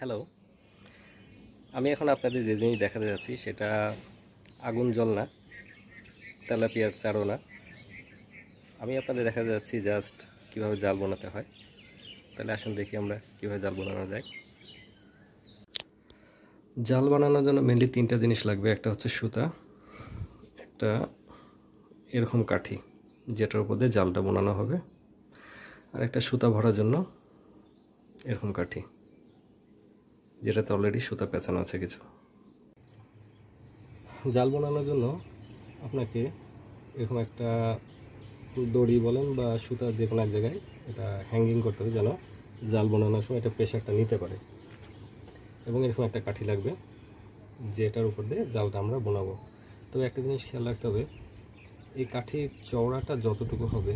hello আমি এখন আপনাদের যে জিনিস দেখাতে যাচ্ছি সেটা আগুন জল না তেলাপিয়ার চারো না আমি আপনাদের দেখাতে যাচ্ছি জাস্ট কিভাবে জাল বানাতে হয় তাহলে আসুন দেখি আমরা কিভাবে জাল বানানো যায় জাল বানানোর জন্য মেনলি তিনটা জিনিস লাগবে একটা হচ্ছে সুতা একটা এরকম কাঠি যেটার উপর দিয়ে জালটা বানানো হবে আর একটা সুতা ভরার জন্য এরকম কাঠি যেটাতে অলরেডি সুতা পেঁচানো আছে কিছু জাল বানানোর জন্য আপনাকে এরকম একটা দড়ি বলেন বা সুতা যে কোনো এক জায়গায় এটা হ্যাঙ্গিং করতে হবে যেন জাল বানানোর সময় এটা প্রেশারটা নিতে পারে এবং এরকম একটা কাঠি লাগবে যেটার উপর দিয়ে জালটা আমরা বোনাবো তবে একটা জিনিস খেয়াল রাখতে হবে এই কাঠির চওড়াটা যতটুকু হবে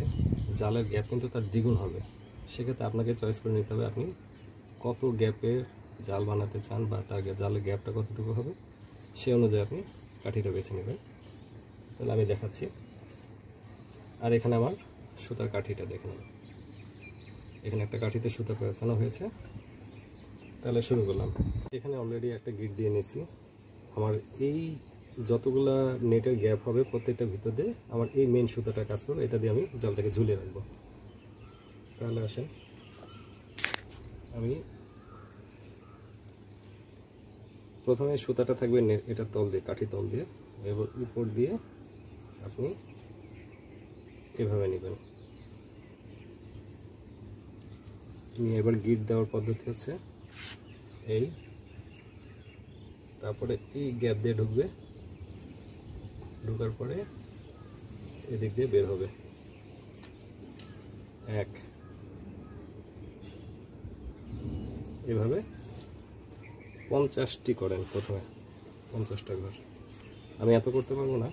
জালের গ্যাপ কিন্তু তার দ্বিগুণ হবে সেক্ষেত্রে আপনাকে চয়েস করে নিতে হবে আপনি কত গ্যাপের জাল বানাতে চান বা তার জালের গ্যাপটা কতটুকু হবে সে অনুযায়ী আপনি কাঠিটা বেছে নেবেন তাহলে আমি দেখাচ্ছি আর এখানে আমার সুতার কাঠিটা দেখে নেবেন এখানে একটা কাঠিতে সুতা পেঁচানো হয়েছে তাহলে শুরু করলাম এখানে অলরেডি একটা গিট দিয়ে নিয়েছি আমার এই যতগুলা নেটের গ্যাপ হবে প্রত্যেকটা ভিতর দিয়ে আমার এই মেন সুতাটা কাজ করবে এটা দিয়ে আমি জালটাকে ঝুলিয়ে রাখবো তাহলে আসেন আমি প্রথমে সুতাটা থাকবে এটা তল দিয়ে কাঠি তল দিয়ে এবার উপর দিয়ে আপনি এভাবে নেবেন নিয়ে এবার গিট দেওয়ার পদ্ধতি হচ্ছে এই তারপরে এই গ্যাপ দিয়ে ঢুকবে ঢুকার পরে এদিক দিয়ে বের হবে এক এভাবে পঞ্চাশটি করেন প্রথমে পঞ্চাশটা ঘর আমি এত করতে পারবো না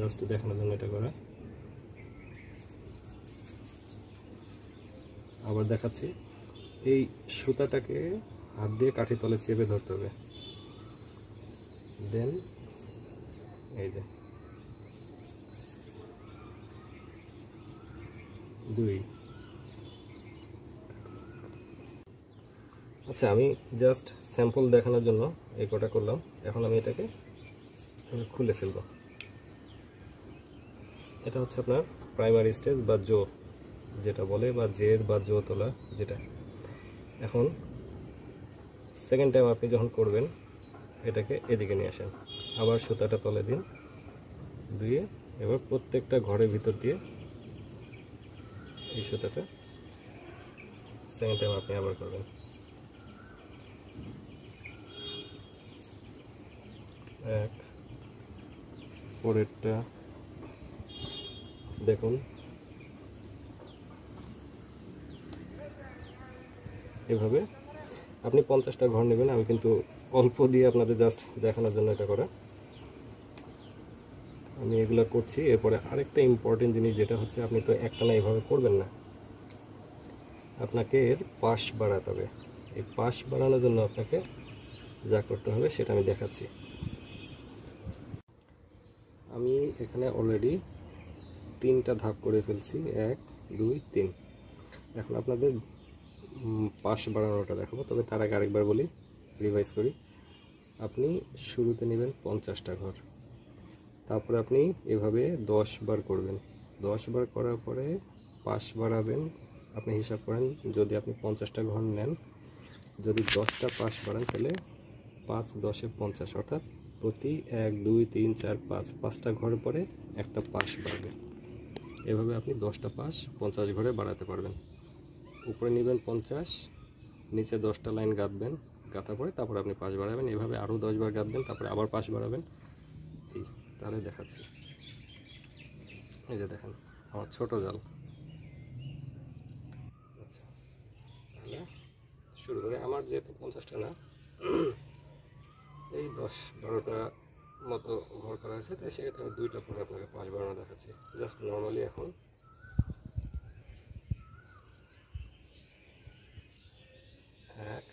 জাস্ট দেখানোর জন্য এটা করা আবার দেখাচ্ছি এই সুতাটাকে হাত দিয়ে কাঠি তলে চেপে ধরতে হবে দেন এই যে দুই আচ্ছা আমি জাস্ট স্যাম্পল দেখানোর জন্য এই কটা করলাম এখন আমি এটাকে খুলে ফেলব এটা হচ্ছে আপনার প্রাইমারি স্টেজ বা জো যেটা বলে বা জের বা জো তোলা যেটা এখন সেকেন্ড টাইম আপনি যখন করবেন এটাকে এদিকে নিয়ে আসেন আবার সুতাটা তলে দিন দিয়ে এবার প্রত্যেকটা ঘরের ভিতর দিয়ে এই সুতাটা সেকেন্ড টাইম আপনি আবার করবেন এক পরেরটা দেখুন এভাবে আপনি পঞ্চাশটা ঘর নেবেন আমি কিন্তু অল্প দিয়ে আপনাদের জাস্ট দেখানোর জন্য এটা করা আমি এগুলো করছি এরপরে আরেকটা ইম্পর্টেন্ট জিনিস যেটা হচ্ছে আপনি তো একটানা এভাবে করবেন না আপনাকে এর পাশ বাড়াতে হবে এই পাশ বাড়ানোর জন্য আপনাকে যা করতে হবে সেটা আমি দেখাচ্ছি আমি এখানে অলরেডি তিনটা ধাপ করে ফেলছি এক দুই তিন এখন আপনাদের পাশ বাড়ানোটা দেখাবো তবে তার আগে আরেকবার বলি রিভাইজ করি আপনি শুরুতে নেবেন পঞ্চাশটা ঘর তারপরে আপনি এভাবে দশ বার করবেন দশ বার করার পরে পাশ বাড়াবেন আপনি হিসাব করেন যদি আপনি পঞ্চাশটা ঘর নেন যদি দশটা পাশ বাড়ান তাহলে পাঁচ দশে পঞ্চাশ অর্থাৎ প্রতি এক দুই তিন চার পাঁচ পাঁচটা ঘর পরে একটা পাশ বাড়বে এভাবে আপনি দশটা পাশ পঞ্চাশ ঘরে বাড়াতে পারবেন উপরে নেবেন পঞ্চাশ নিচে দশটা লাইন গাঁথবেন গাঁথা পরে তারপরে আপনি পাশ বাড়াবেন এভাবে আরও দশবার গাঁথবেন তারপরে আবার পাশ বাড়াবেন এই তাহলে দেখাচ্ছি এই যে দেখেন আমার ছোট জাল আচ্ছা শুরু করে আমার যেহেতু পঞ্চাশটা না এই দশ বারোটা মতো ঘর করা আছে তাই সেক্ষেত্রে আমি দুইটা পরে আপনাকে পাঁচ বারোটা দেখাচ্ছি জাস্ট নর্মালি এখন এক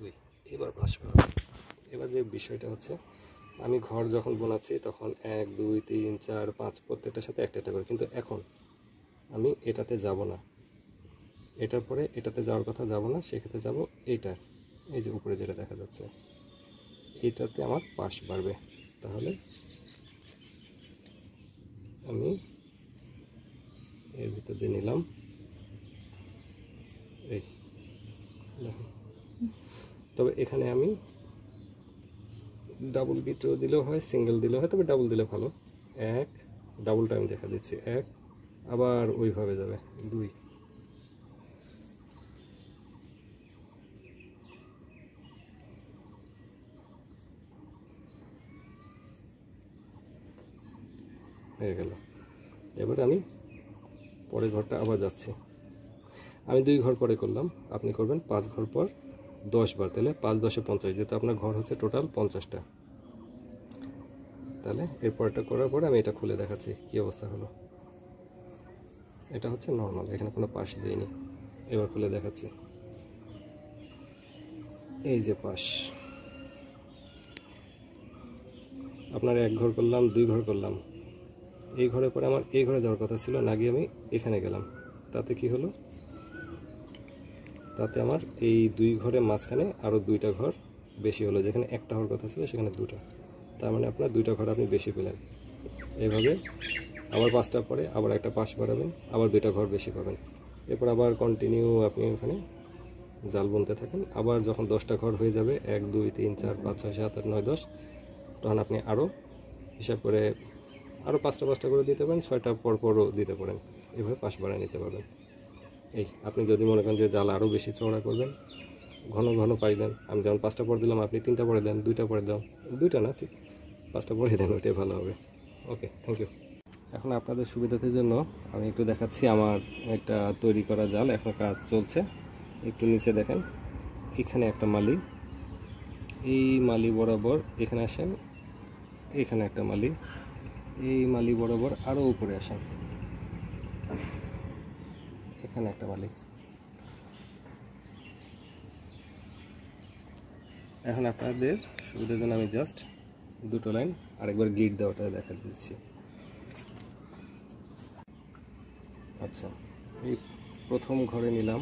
দুই এবার পাঁচ বারো এবার যে বিষয়টা হচ্ছে আমি ঘর যখন বোনাচ্ছি তখন এক দুই তিন চার পাঁচ প্রত্যেকটার সাথে একটা একটা করে কিন্তু এখন আমি এটাতে যাব না এটার পরে এটাতে যাওয়ার কথা যাব না সেক্ষেত্রে যাব এইটা এই যে উপরে যেটা দেখা যাচ্ছে এটাতে আমার পাশ বাড়বে তাহলে আমি এর ভিতর দিয়ে নিলাম এই তবে এখানে আমি ডাবল গিটও দিলেও হয় সিঙ্গেল দিলেও হয় তবে ডাবল দিলে ভালো এক ডাবলটা আমি দেখা দিচ্ছি এক আবার ওইভাবে যাবে দুই হয়ে গেল এবার আমি পরের ঘরটা আবার যাচ্ছি আমি দুই ঘর পরে করলাম আপনি করবেন পাঁচ ঘর পর দশ বার তাহলে পাঁচ দশে পঞ্চাশ যেহেতু আপনার ঘর হচ্ছে টোটাল পঞ্চাশটা তাহলে এরপরটা করার পরে আমি এটা খুলে দেখাচ্ছি কি অবস্থা হলো এটা হচ্ছে নর্মাল এখানে কোনো পাশ দেয়নি এবার খুলে দেখাচ্ছি এই যে পাশ আপনার এক ঘর করলাম দুই ঘর করলাম এই ঘরে পরে আমার এই ঘরে যাওয়ার কথা ছিল না গিয়ে আমি এখানে গেলাম তাতে কি হলো তাতে আমার এই দুই ঘরে মাঝখানে আরও দুইটা ঘর বেশি হলো যেখানে একটা হওয়ার কথা ছিল সেখানে দুটা তার মানে আপনার দুইটা ঘর আপনি বেশি পেলেন এইভাবে আবার পাঁচটা পরে আবার একটা পাশ বাড়াবেন আবার দুইটা ঘর বেশি পাবেন এরপর আবার কন্টিনিউ আপনি ওখানে জাল বুনতে থাকেন আবার যখন দশটা ঘর হয়ে যাবে এক দুই তিন চার পাঁচ ছয় সাত আট নয় দশ তখন আপনি আরও হিসাব করে আরও পাঁচটা পাঁচটা করে দিতে পারেন ছয়টা পরপরও দিতে পারেন এভাবে পাশ বাড়ায় নিতে পারবেন এই আপনি যদি মনে করেন যে জাল আরও বেশি চওড়া করবেন ঘন ঘন পাই দেন আমি যেমন পাঁচটা পরে দিলাম আপনি তিনটা পরে দেন দুইটা পরে দাও দুইটা না ঠিক পাঁচটা পরে দেন ওইটাই ভালো হবে ওকে থ্যাংক ইউ এখন আপনাদের সুবিধাতে জন্য আমি একটু দেখাচ্ছি আমার একটা তৈরি করা জাল এখন কাজ চলছে একটু নিচে দেখেন এখানে একটা মালি এই মালি বরাবর এখানে আসেন এখানে একটা মালি এই মালি বরাবর আরও উপরে আসেন এখানে একটা বালি এখন আপনাদের সুবিধার জন্য আমি জাস্ট দুটো লাইন আরেকবার গিট দেওয়াটা দেখা দিচ্ছি আচ্ছা এই প্রথম ঘরে নিলাম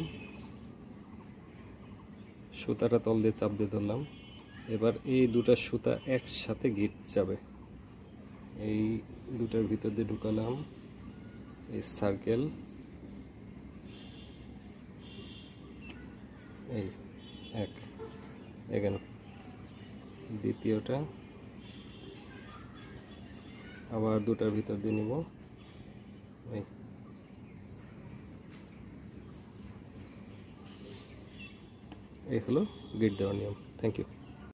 সুতাটা তল দিয়ে চাপ দিয়ে ধরলাম এবার এই দুটা সুতা একসাথে গিট যাবে এই দুটার ভিতর দিয়ে ঢুকালাম এই সার্কেল এই এক এখানে দ্বিতীয়টা আবার দুটার ভিতর দিয়ে নিব এই এই হলো গেট দেওয়ার নিয়ম থ্যাংক ইউ